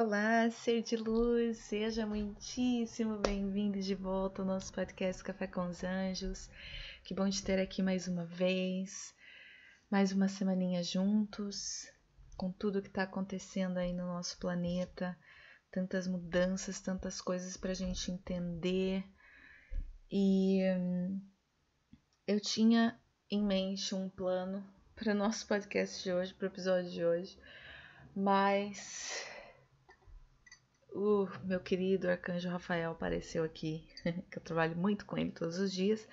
Olá, ser de luz, seja muitíssimo bem-vindo de volta ao nosso podcast Café com os Anjos. Que bom te ter aqui mais uma vez, mais uma semaninha juntos, com tudo que está acontecendo aí no nosso planeta, tantas mudanças, tantas coisas para a gente entender. E hum, eu tinha em mente um plano para o nosso podcast de hoje, para o episódio de hoje, mas o meu querido arcanjo Rafael apareceu aqui, que eu trabalho muito com ele todos os dias,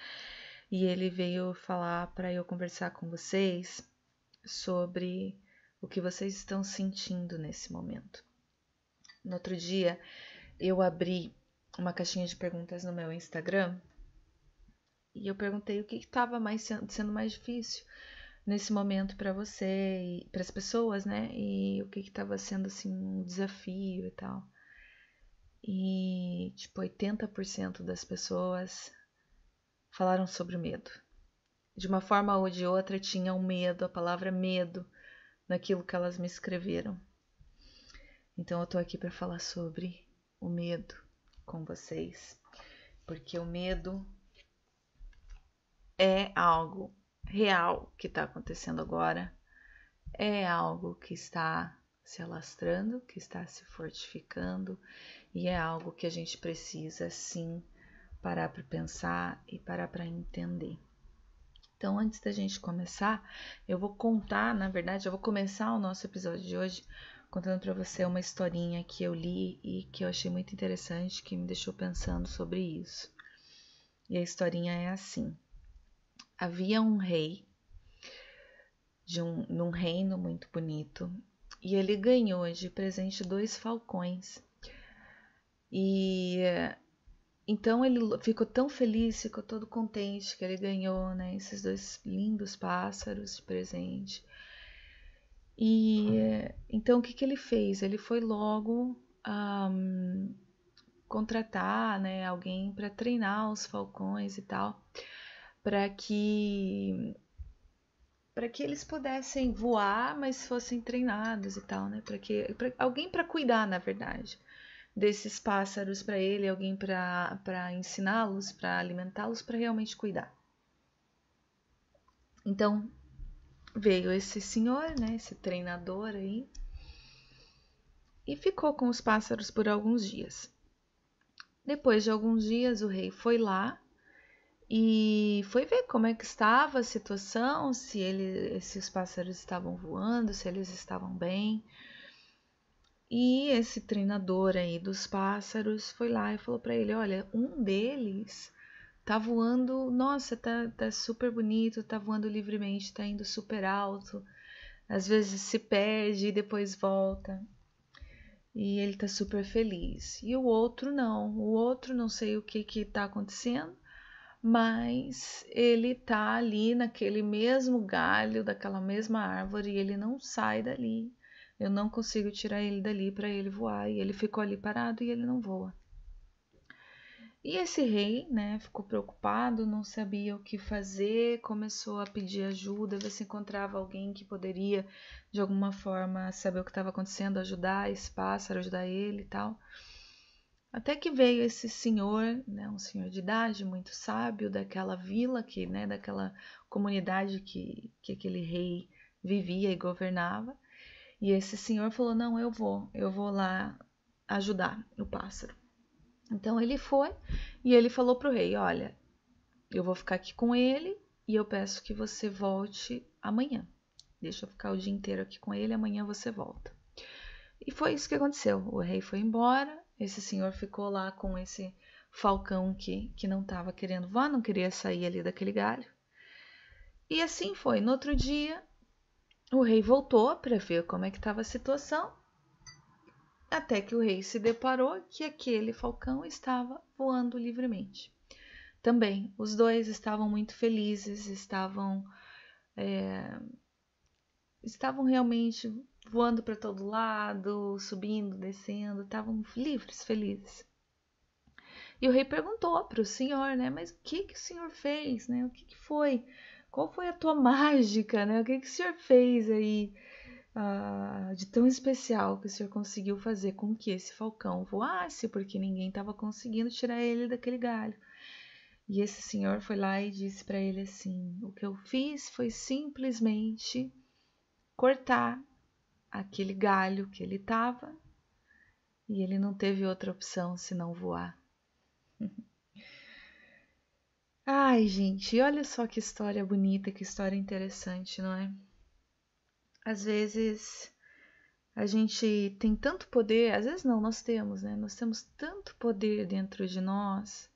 e ele veio falar para eu conversar com vocês sobre o que vocês estão sentindo nesse momento. No outro dia, eu abri uma caixinha de perguntas no meu Instagram e eu perguntei o que estava mais sendo mais difícil nesse momento para você e para as pessoas, né? E o que estava sendo assim um desafio e tal e tipo 80% das pessoas falaram sobre o medo. De uma forma ou de outra tinham medo, a palavra medo naquilo que elas me escreveram. Então eu tô aqui para falar sobre o medo com vocês, porque o medo é algo real que está acontecendo agora, é algo que está se alastrando, que está se fortificando, e é algo que a gente precisa sim parar para pensar e parar para entender. Então, antes da gente começar, eu vou contar, na verdade, eu vou começar o nosso episódio de hoje contando para você uma historinha que eu li e que eu achei muito interessante, que me deixou pensando sobre isso. E a historinha é assim: havia um rei de um num reino muito bonito e ele ganhou de presente dois falcões e então ele ficou tão feliz, ficou todo contente que ele ganhou, né, esses dois lindos pássaros de presente. E então o que, que ele fez? Ele foi logo um, contratar, né, alguém para treinar os falcões e tal, para que para que eles pudessem voar, mas fossem treinados e tal, né, para que pra, alguém para cuidar, na verdade desses pássaros para ele, alguém para ensiná-los, para alimentá-los, para realmente cuidar. Então veio esse senhor, né, esse treinador aí, e ficou com os pássaros por alguns dias. Depois de alguns dias, o rei foi lá e foi ver como é que estava a situação, se, ele, se os pássaros estavam voando, se eles estavam bem. E esse treinador aí dos pássaros foi lá e falou para ele: olha, um deles tá voando, nossa, tá, tá super bonito, tá voando livremente, tá indo super alto, às vezes se perde e depois volta. E ele tá super feliz. E o outro não, o outro não sei o que que tá acontecendo, mas ele tá ali naquele mesmo galho, daquela mesma árvore e ele não sai dali eu não consigo tirar ele dali para ele voar. E ele ficou ali parado e ele não voa. E esse rei, né, ficou preocupado, não sabia o que fazer, começou a pedir ajuda, ver se encontrava alguém que poderia, de alguma forma, saber o que estava acontecendo, ajudar esse pássaro, ajudar ele e tal. Até que veio esse senhor, né, um senhor de idade, muito sábio, daquela vila que, né, daquela comunidade que, que aquele rei vivia e governava, e esse senhor falou: Não, eu vou, eu vou lá ajudar o pássaro. Então ele foi e ele falou para o rei: Olha, eu vou ficar aqui com ele e eu peço que você volte amanhã. Deixa eu ficar o dia inteiro aqui com ele, amanhã você volta. E foi isso que aconteceu. O rei foi embora, esse senhor ficou lá com esse falcão que, que não estava querendo voar, não queria sair ali daquele galho. E assim foi. No outro dia, o rei voltou para ver como é que estava a situação, até que o rei se deparou que aquele falcão estava voando livremente. Também os dois estavam muito felizes, estavam é, estavam realmente voando para todo lado, subindo, descendo, estavam livres, felizes. E o rei perguntou para o senhor, né? Mas o que que o senhor fez, né? O que que foi? Qual foi a tua mágica, né? O que, que o senhor fez aí ah, de tão especial que o senhor conseguiu fazer com que esse falcão voasse, porque ninguém estava conseguindo tirar ele daquele galho. E esse senhor foi lá e disse para ele assim: O que eu fiz foi simplesmente cortar aquele galho que ele estava e ele não teve outra opção senão voar. Ai, gente, olha só que história bonita, que história interessante, não é? Às vezes a gente tem tanto poder, às vezes não, nós temos, né? Nós temos tanto poder dentro de nós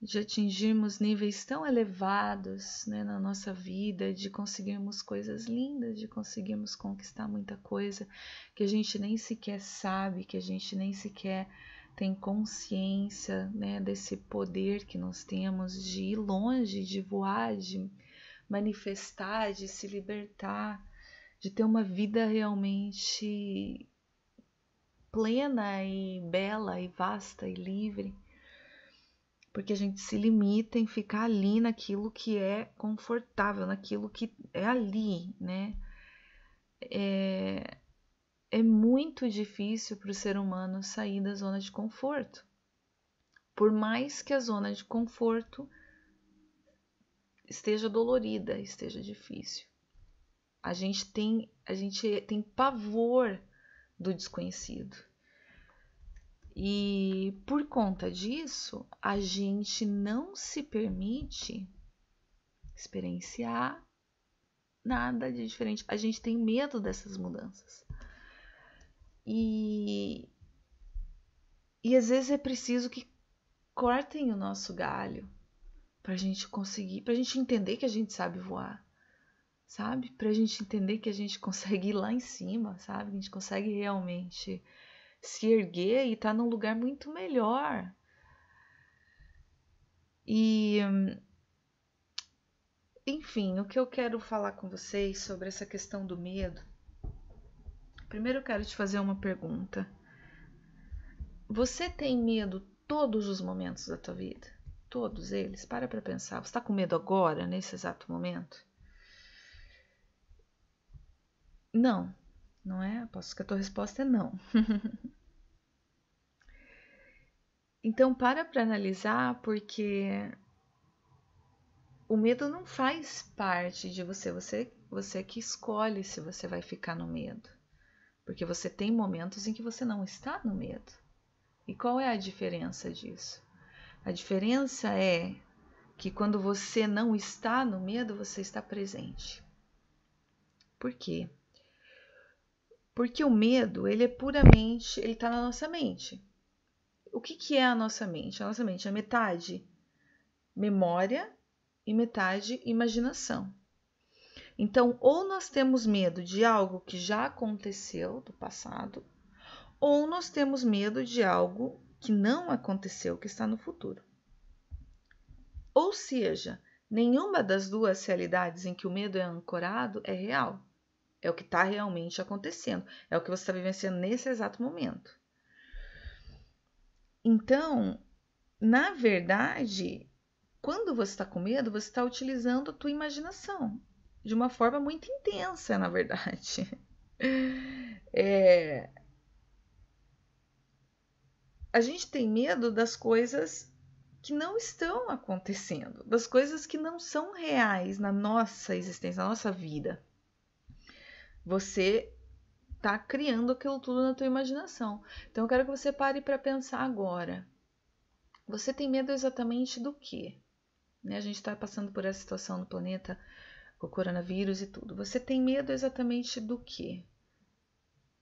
de atingirmos níveis tão elevados né, na nossa vida, de conseguirmos coisas lindas, de conseguirmos conquistar muita coisa que a gente nem sequer sabe, que a gente nem sequer tem consciência né, desse poder que nós temos de ir longe, de voar, de manifestar, de se libertar, de ter uma vida realmente plena e bela e vasta e livre. Porque a gente se limita em ficar ali naquilo que é confortável, naquilo que é ali, né? É, é muito difícil para o ser humano sair da zona de conforto. Por mais que a zona de conforto esteja dolorida, esteja difícil. A gente tem, a gente tem pavor do desconhecido. E por conta disso, a gente não se permite experienciar nada de diferente. A gente tem medo dessas mudanças. E, e às vezes é preciso que cortem o nosso galho para a gente conseguir, para a gente entender que a gente sabe voar, sabe? Para a gente entender que a gente consegue ir lá em cima, sabe? Que a gente consegue realmente se erguer e estar tá num lugar muito melhor. E enfim, o que eu quero falar com vocês sobre essa questão do medo primeiro eu quero te fazer uma pergunta. Você tem medo todos os momentos da tua vida? Todos eles? Para para pensar. Você está com medo agora, nesse exato momento? Não, não é? Aposto que a tua resposta é não. então, para para analisar, porque o medo não faz parte de você. Você, você é que escolhe se você vai ficar no medo. Porque você tem momentos em que você não está no medo. E qual é a diferença disso? A diferença é que quando você não está no medo, você está presente. Por quê? Porque o medo, ele é puramente, ele está na nossa mente. O que, que é a nossa mente? A nossa mente é metade memória e metade imaginação. Então, ou nós temos medo de algo que já aconteceu do passado, ou nós temos medo de algo que não aconteceu, que está no futuro. Ou seja, nenhuma das duas realidades em que o medo é ancorado é real. É o que está realmente acontecendo, é o que você está vivenciando nesse exato momento. Então, na verdade, quando você está com medo, você está utilizando a tua imaginação de uma forma muito intensa, na verdade. É... A gente tem medo das coisas que não estão acontecendo, das coisas que não são reais na nossa existência, na nossa vida. Você está criando aquilo tudo na tua imaginação. Então eu quero que você pare para pensar agora. Você tem medo exatamente do quê? Né? A gente está passando por essa situação no planeta com o coronavírus e tudo. Você tem medo exatamente do que?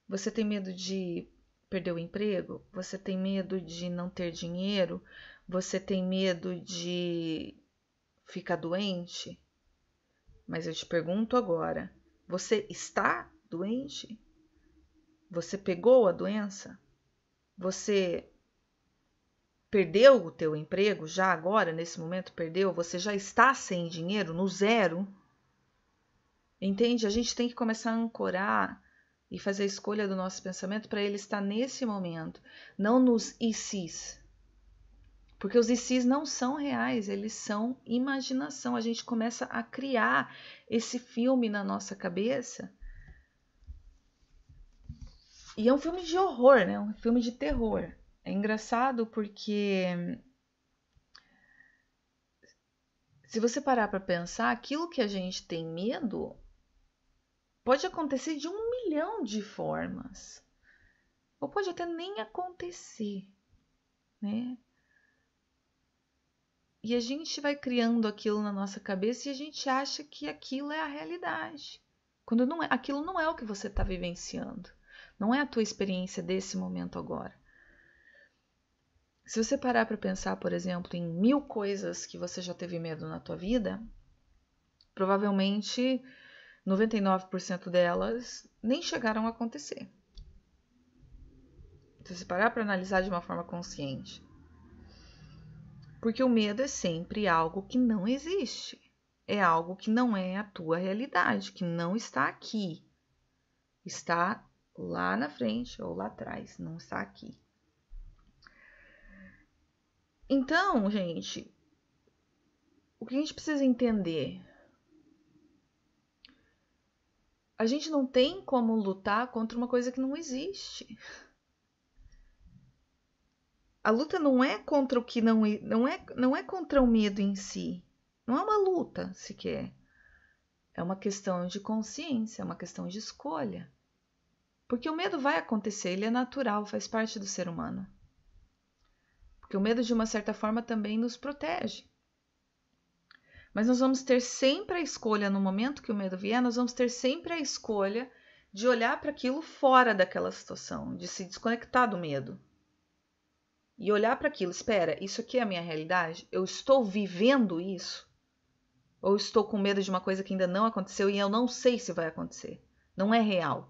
Você tem medo de perder o emprego? Você tem medo de não ter dinheiro? Você tem medo de ficar doente? Mas eu te pergunto agora: você está doente? Você pegou a doença? Você perdeu o teu emprego já agora, nesse momento perdeu? Você já está sem dinheiro, no zero? Entende? A gente tem que começar a ancorar e fazer a escolha do nosso pensamento para ele estar nesse momento, não nos ICs. Porque os ICs não são reais, eles são imaginação. A gente começa a criar esse filme na nossa cabeça. E é um filme de horror, né? Um filme de terror. É engraçado porque se você parar para pensar, aquilo que a gente tem medo Pode acontecer de um milhão de formas. Ou pode até nem acontecer, né? E a gente vai criando aquilo na nossa cabeça e a gente acha que aquilo é a realidade. Quando não é, aquilo não é o que você está vivenciando. Não é a tua experiência desse momento agora. Se você parar para pensar, por exemplo, em mil coisas que você já teve medo na tua vida, provavelmente 99% delas nem chegaram a acontecer. Então, se parar para analisar de uma forma consciente. Porque o medo é sempre algo que não existe. É algo que não é a tua realidade, que não está aqui. Está lá na frente ou lá atrás, não está aqui. Então, gente, o que a gente precisa entender A gente não tem como lutar contra uma coisa que não existe. A luta não é contra o que não, não é, não é contra o medo em si. Não é uma luta sequer. É uma questão de consciência, é uma questão de escolha. Porque o medo vai acontecer, ele é natural, faz parte do ser humano. Porque o medo, de uma certa forma, também nos protege. Mas nós vamos ter sempre a escolha, no momento que o medo vier, nós vamos ter sempre a escolha de olhar para aquilo fora daquela situação, de se desconectar do medo. E olhar para aquilo, espera, isso aqui é a minha realidade? Eu estou vivendo isso? Ou estou com medo de uma coisa que ainda não aconteceu e eu não sei se vai acontecer? Não é real.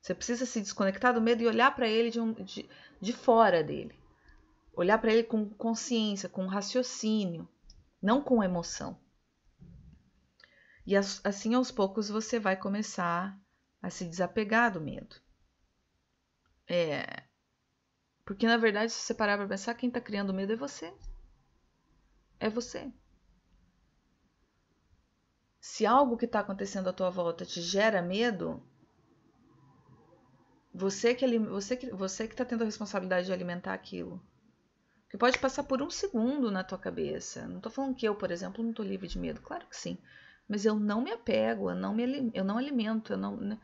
Você precisa se desconectar do medo e olhar para ele de, um, de, de fora dele. Olhar para ele com consciência, com raciocínio não com emoção. E assim aos poucos você vai começar a se desapegar do medo. É. Porque na verdade, se você parar pra pensar, quem tá criando medo é você. É você. Se algo que está acontecendo à tua volta te gera medo, você que você que você que está tendo a responsabilidade de alimentar aquilo que pode passar por um segundo na tua cabeça. Não estou falando que eu, por exemplo, não estou livre de medo. Claro que sim. Mas eu não me apego, eu não, me, eu não alimento, eu não, né?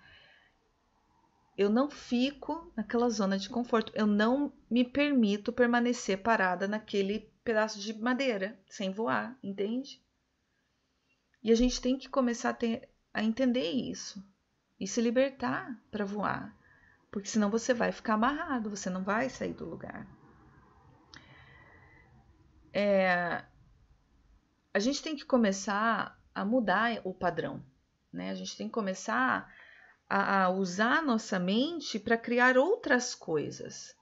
eu não fico naquela zona de conforto. Eu não me permito permanecer parada naquele pedaço de madeira sem voar, entende? E a gente tem que começar a, ter, a entender isso e se libertar para voar, porque senão você vai ficar amarrado, você não vai sair do lugar é, a gente tem que começar a mudar o padrão, né? A gente tem que começar a, a usar a nossa mente para criar outras coisas,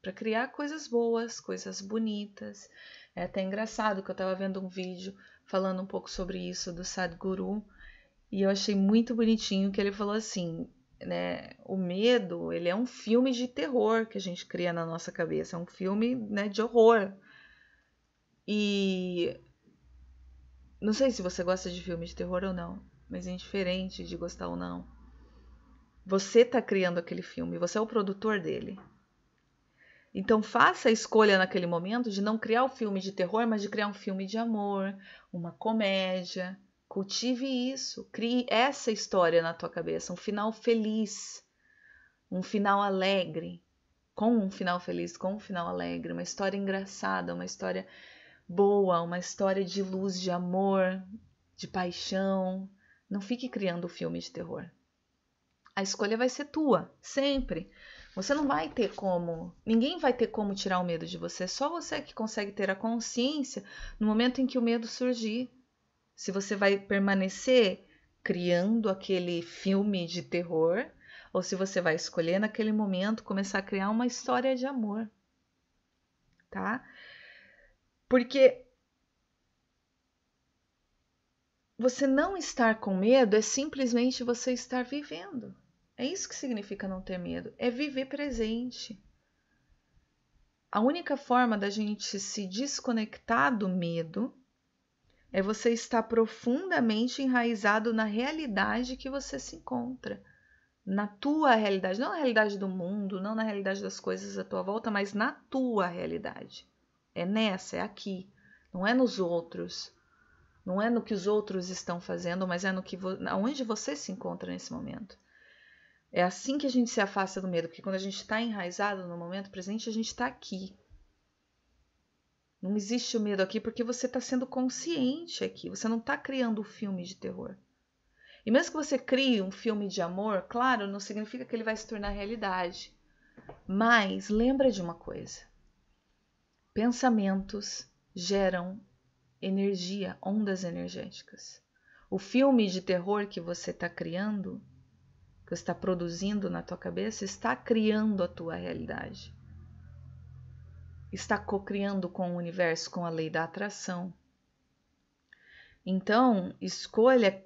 para criar coisas boas, coisas bonitas. É até engraçado que eu estava vendo um vídeo falando um pouco sobre isso do Sadhguru e eu achei muito bonitinho que ele falou assim, né? O medo, ele é um filme de terror que a gente cria na nossa cabeça, é um filme né, de horror e não sei se você gosta de filme de terror ou não, mas é indiferente de gostar ou não. Você está criando aquele filme, você é o produtor dele. Então faça a escolha naquele momento de não criar o um filme de terror, mas de criar um filme de amor, uma comédia. Cultive isso, crie essa história na tua cabeça, um final feliz, um final alegre, com um final feliz, com um final alegre, uma história engraçada, uma história boa, uma história de luz, de amor, de paixão. Não fique criando filme de terror. A escolha vai ser tua, sempre. Você não vai ter como, ninguém vai ter como tirar o medo de você, só você que consegue ter a consciência no momento em que o medo surgir. Se você vai permanecer criando aquele filme de terror ou se você vai escolher naquele momento começar a criar uma história de amor. Tá? Porque você não estar com medo é simplesmente você estar vivendo. É isso que significa não ter medo, é viver presente. A única forma da gente se desconectar do medo é você estar profundamente enraizado na realidade que você se encontra, na tua realidade, não na realidade do mundo, não na realidade das coisas à tua volta, mas na tua realidade. É nessa, é aqui. Não é nos outros. Não é no que os outros estão fazendo, mas é no que vo onde você se encontra nesse momento. É assim que a gente se afasta do medo, porque quando a gente está enraizado no momento presente, a gente está aqui. Não existe o medo aqui porque você está sendo consciente aqui. Você não está criando um filme de terror. E mesmo que você crie um filme de amor, claro, não significa que ele vai se tornar realidade. Mas lembra de uma coisa: Pensamentos geram energia, ondas energéticas. O filme de terror que você está criando, que está produzindo na tua cabeça, está criando a tua realidade. Está co-criando com o universo, com a lei da atração. Então, escolha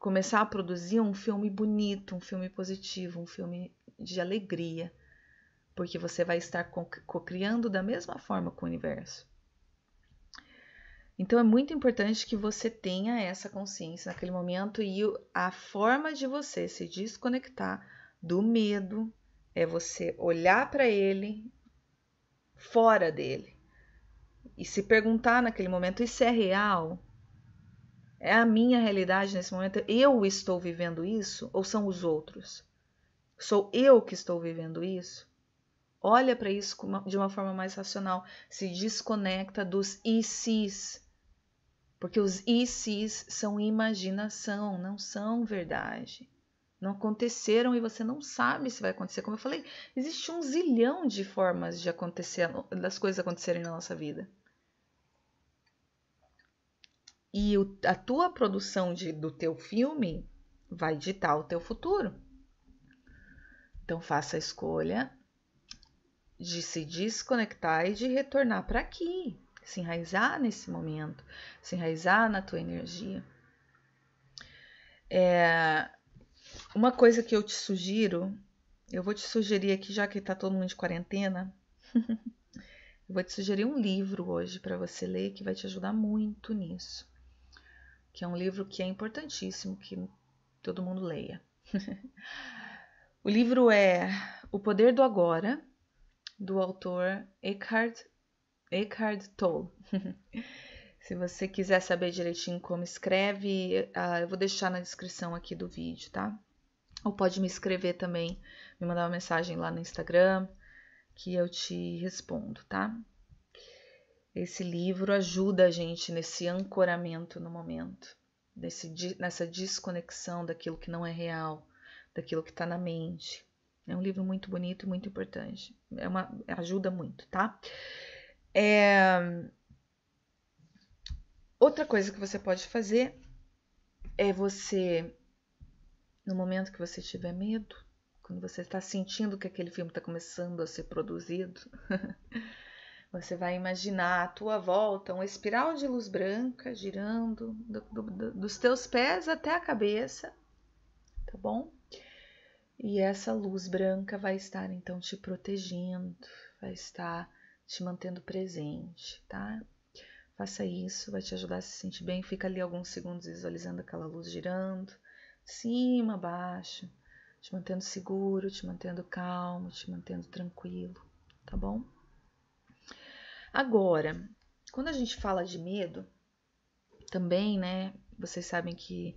começar a produzir um filme bonito, um filme positivo, um filme de alegria porque você vai estar co-criando da mesma forma com o universo. Então é muito importante que você tenha essa consciência naquele momento e a forma de você se desconectar do medo é você olhar para ele fora dele e se perguntar naquele momento: isso é real? É a minha realidade nesse momento? Eu estou vivendo isso ou são os outros? Sou eu que estou vivendo isso? olha para isso de uma forma mais racional, se desconecta dos ICs, porque os ICs são imaginação, não são verdade. Não aconteceram e você não sabe se vai acontecer. Como eu falei, existe um zilhão de formas de acontecer, das coisas acontecerem na nossa vida. E o, a tua produção de, do teu filme vai ditar o teu futuro. Então faça a escolha de se desconectar e de retornar para aqui, se enraizar nesse momento, se enraizar na tua energia. É, uma coisa que eu te sugiro, eu vou te sugerir aqui, já que está todo mundo de quarentena, eu vou te sugerir um livro hoje para você ler que vai te ajudar muito nisso. Que é um livro que é importantíssimo que todo mundo leia. o livro é O Poder do Agora, do autor Eckhart, Eckhart Tolle. Se você quiser saber direitinho como escreve, uh, eu vou deixar na descrição aqui do vídeo, tá? Ou pode me escrever também, me mandar uma mensagem lá no Instagram, que eu te respondo, tá? Esse livro ajuda a gente nesse ancoramento no momento, nesse, nessa desconexão daquilo que não é real, daquilo que está na mente, é um livro muito bonito e muito importante. É uma, ajuda muito, tá? É... Outra coisa que você pode fazer é você, no momento que você tiver medo, quando você está sentindo que aquele filme está começando a ser produzido, você vai imaginar à tua volta uma espiral de luz branca girando do, do, do, dos teus pés até a cabeça, tá bom? E essa luz branca vai estar então te protegendo, vai estar te mantendo presente, tá? Faça isso, vai te ajudar a se sentir bem. Fica ali alguns segundos visualizando aquela luz girando, cima, baixo, te mantendo seguro, te mantendo calmo, te mantendo tranquilo, tá bom? Agora, quando a gente fala de medo, também, né? Vocês sabem que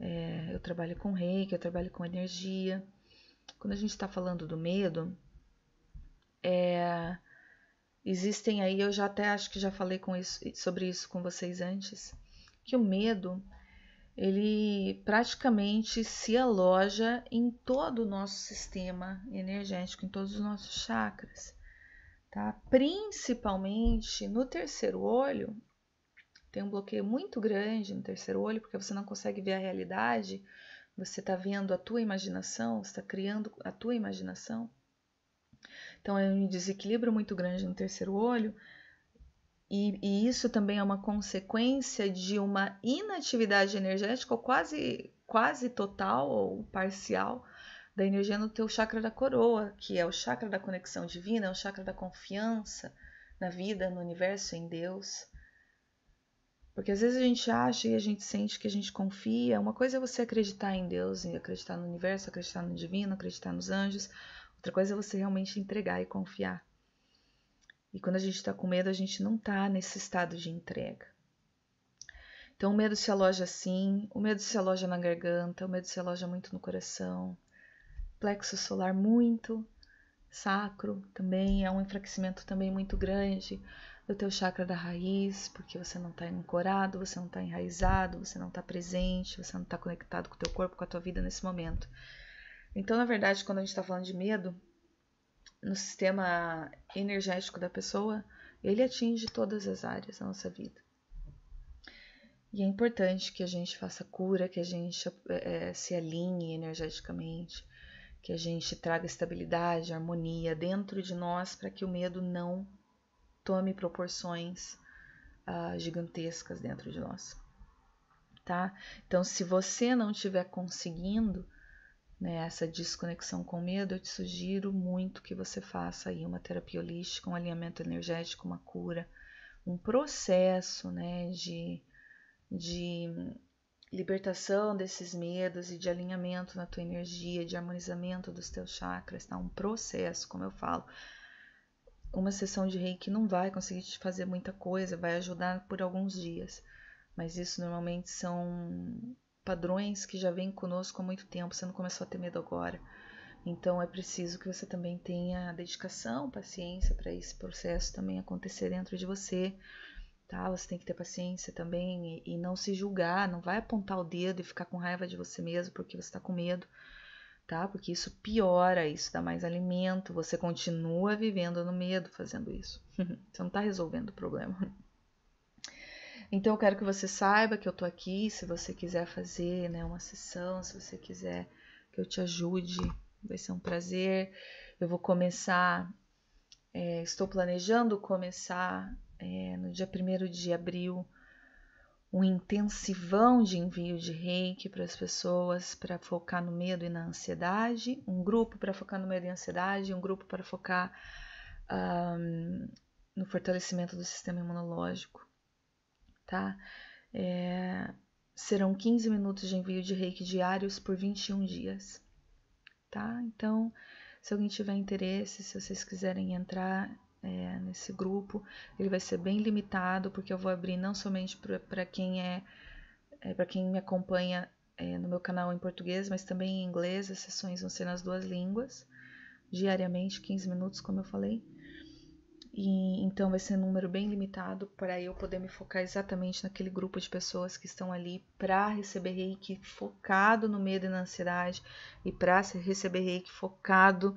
é, eu trabalho com reiki, eu trabalho com energia quando a gente está falando do medo, é, existem aí, eu já até acho que já falei com isso, sobre isso com vocês antes, que o medo ele praticamente se aloja em todo o nosso sistema energético, em todos os nossos chakras, tá? Principalmente no terceiro olho, tem um bloqueio muito grande no terceiro olho, porque você não consegue ver a realidade você está vendo a tua imaginação, está criando a tua imaginação. Então é um desequilíbrio muito grande no terceiro olho, e, e, isso também é uma consequência de uma inatividade energética quase, quase total ou parcial da energia no teu chakra da coroa, que é o chakra da conexão divina, é o chakra da confiança na vida, no universo, em Deus. Porque às vezes a gente acha e a gente sente que a gente confia. Uma coisa é você acreditar em Deus, e acreditar no universo, acreditar no divino, acreditar nos anjos. Outra coisa é você realmente entregar e confiar. E quando a gente está com medo, a gente não está nesse estado de entrega. Então, o medo se aloja assim, o medo se aloja na garganta, o medo se aloja muito no coração, plexo solar muito, sacro também, é um enfraquecimento também muito grande do teu chakra da raiz, porque você não está ancorado, você não está enraizado, você não está presente, você não está conectado com o teu corpo, com a tua vida nesse momento. Então, na verdade, quando a gente está falando de medo, no sistema energético da pessoa, ele atinge todas as áreas da nossa vida. E é importante que a gente faça cura, que a gente é, é se alinhe energeticamente, que a gente traga estabilidade, harmonia dentro de nós para que o medo não tome proporções uh, gigantescas dentro de nós. Tá? Então, se você não estiver conseguindo né, essa desconexão com medo, eu te sugiro muito que você faça aí uma terapia holística, um alinhamento energético, uma cura, um processo né, de, de libertação desses medos e de alinhamento na tua energia, de harmonizamento dos teus chakras, tá? Um processo, como eu falo uma sessão de reiki não vai conseguir te fazer muita coisa, vai ajudar por alguns dias, mas isso normalmente são padrões que já vêm conosco há muito tempo, você não começou a ter medo agora. Então é preciso que você também tenha dedicação, paciência para esse processo também acontecer dentro de você. Tá? Você tem que ter paciência também e, e não se julgar, não vai apontar o dedo e ficar com raiva de você mesmo porque você está com medo tá? Porque isso piora, isso dá mais alimento, você continua vivendo no medo fazendo isso. você não está resolvendo o problema. Então eu quero que você saiba que eu tô aqui, se você quiser fazer, né, uma sessão, se você quiser que eu te ajude, vai ser um prazer. Eu vou começar, é, estou planejando começar é, no dia 1 de abril um intensivão de envio de reiki para as pessoas para focar no medo e na ansiedade, um grupo para focar no medo e ansiedade, um grupo para focar um, no fortalecimento do sistema imunológico, tá? É, serão 15 minutos de envio de reiki diários por 21 dias, tá? Então, se alguém tiver interesse, se vocês quiserem entrar é, nesse grupo. Ele vai ser bem limitado, porque eu vou abrir não somente para quem é, é para quem me acompanha é, no meu canal em português, mas também em inglês. As sessões vão ser nas duas línguas, diariamente, 15 minutos, como eu falei. E, então vai ser um número bem limitado para eu poder me focar exatamente naquele grupo de pessoas que estão ali para receber reiki focado no medo e na ansiedade e para receber reiki focado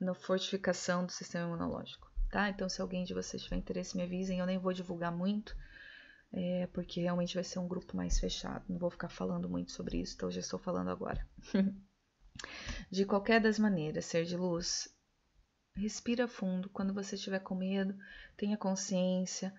na fortificação do sistema imunológico tá? Então, se alguém de vocês tiver interesse, me avisem. Eu nem vou divulgar muito, é, porque realmente vai ser um grupo mais fechado. Não vou ficar falando muito sobre isso, então já estou falando agora. de qualquer das maneiras, ser de luz, respira fundo. Quando você estiver com medo, tenha consciência.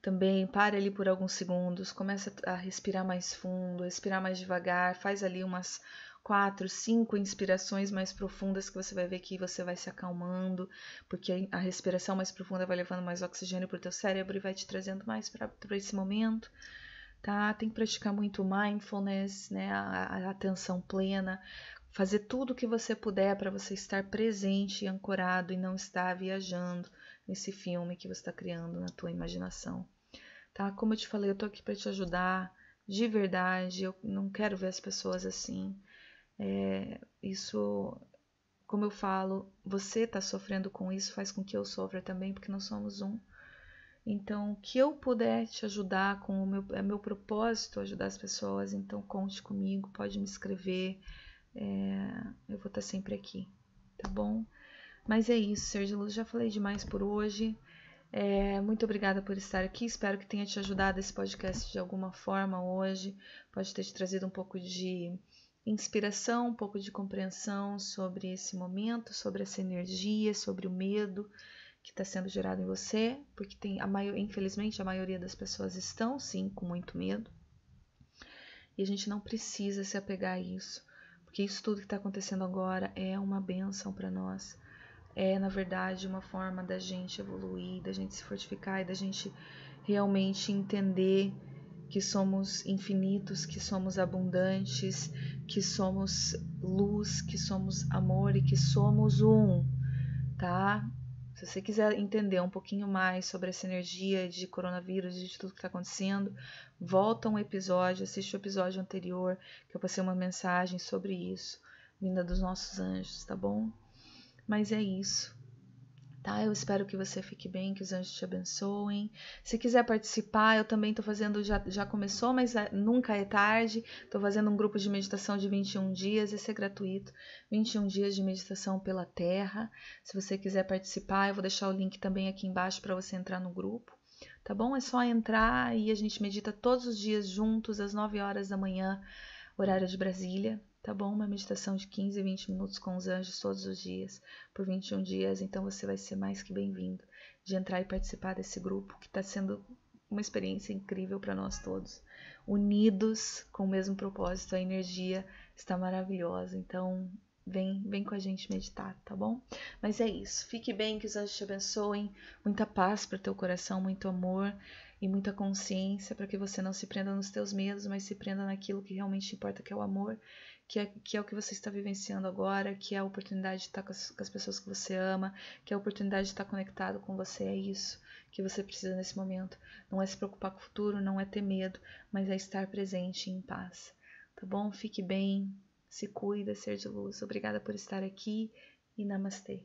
Também pare ali por alguns segundos, começa a respirar mais fundo, respirar mais devagar, faz ali umas quatro, cinco inspirações mais profundas que você vai ver que você vai se acalmando, porque a respiração mais profunda vai levando mais oxigênio para o teu cérebro e vai te trazendo mais para esse momento. Tá? Tem que praticar muito mindfulness, né? a, a atenção plena, fazer tudo o que você puder para você estar presente e ancorado e não estar viajando nesse filme que você está criando na tua imaginação. Tá? Como eu te falei, eu tô aqui para te ajudar de verdade. Eu não quero ver as pessoas assim. É, isso, como eu falo, você está sofrendo com isso, faz com que eu sofra também, porque nós somos um. Então, que eu puder te ajudar com o meu, é meu propósito ajudar as pessoas, então conte comigo, pode me escrever, é, eu vou estar tá sempre aqui, tá bom? Mas é isso, Sérgio luz, já falei demais por hoje. É, muito obrigada por estar aqui, espero que tenha te ajudado esse podcast de alguma forma hoje, pode ter te trazido um pouco de inspiração, um pouco de compreensão sobre esse momento, sobre essa energia, sobre o medo que está sendo gerado em você, porque tem a maior, infelizmente a maioria das pessoas estão sim com muito medo. E a gente não precisa se apegar a isso, porque isso tudo que está acontecendo agora é uma benção para nós. É, na verdade, uma forma da gente evoluir, da gente se fortificar e da gente realmente entender que somos infinitos, que somos abundantes, que somos luz, que somos amor e que somos um, tá? Se você quiser entender um pouquinho mais sobre essa energia de coronavírus e de tudo que está acontecendo, volta um episódio, assiste o episódio anterior, que eu passei uma mensagem sobre isso, vinda dos nossos anjos, tá bom? Mas é isso tá? Eu espero que você fique bem, que os anjos te abençoem. Se quiser participar, eu também estou fazendo, já, já começou, mas é, nunca é tarde. Estou fazendo um grupo de meditação de 21 dias, esse é gratuito. 21 dias de meditação pela terra. Se você quiser participar, eu vou deixar o link também aqui embaixo para você entrar no grupo tá bom? É só entrar e a gente medita todos os dias juntos às 9 horas da manhã, horário de Brasília tá bom? Uma meditação de 15, 20 minutos com os anjos todos os dias, por 21 dias, então você vai ser mais que bem-vindo de entrar e participar desse grupo que está sendo uma experiência incrível para nós todos. Unidos com o mesmo propósito, a energia está maravilhosa. Então, vem, vem com a gente meditar, tá bom? Mas é isso. Fique bem, que os anjos te abençoem. Muita paz para o teu coração, muito amor e muita consciência para que você não se prenda nos teus medos, mas se prenda naquilo que realmente importa, que é o amor que é, que é o que você está vivenciando agora, que é a oportunidade de estar com as, com as pessoas que você ama, que é a oportunidade de estar conectado com você, é isso que você precisa nesse momento. Não é se preocupar com o futuro, não é ter medo, mas é estar presente e em paz. Tá bom? Fique bem, se cuida, ser de luz. Obrigada por estar aqui e namastê.